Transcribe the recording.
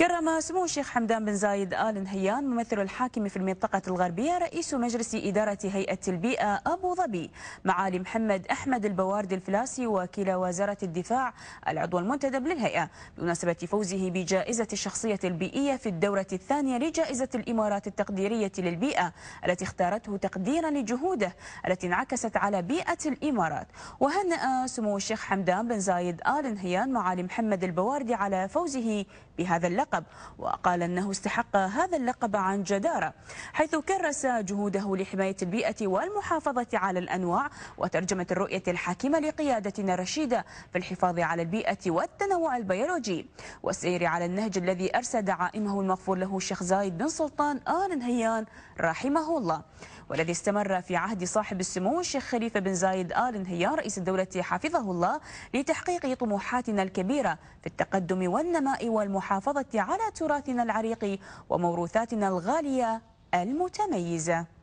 كرم سمو الشيخ حمدان بن زايد آل نهيان ممثل الحاكم في المنطقة الغربية رئيس مجلس إدارة هيئة البيئة أبو ظبي معالي محمد أحمد البوارد الفلاسي وكيل وزارة الدفاع العضو المنتدب للهيئة بمناسبة فوزه بجائزة الشخصية البيئية في الدورة الثانية لجائزة الإمارات التقديرية للبيئة التي اختارته تقديرا لجهوده التي انعكست على بيئة الإمارات وهنأ سمو الشيخ حمدان بن زايد آل نهيان معالي محمد البوارد على فوزه بهذا اللقب اللقب وقال أنه استحق هذا اللقب عن جدارة حيث كرس جهوده لحماية البيئة والمحافظة على الأنواع وترجمة الرؤية الحاكمة لقيادتنا الرشيدة في الحفاظ على البيئة والتنوع البيولوجي والسير على النهج الذي أرسى دعائمه المغفور له الشيخ زايد بن سلطان آل نهيان رحمه الله والذي استمر في عهد صاحب السمو الشيخ خليفة بن زايد آل نهيان رئيس الدولة حفظه الله لتحقيق طموحاتنا الكبيرة في التقدم والنماء والمحافظة على تراثنا العريق وموروثاتنا الغالية المتميزة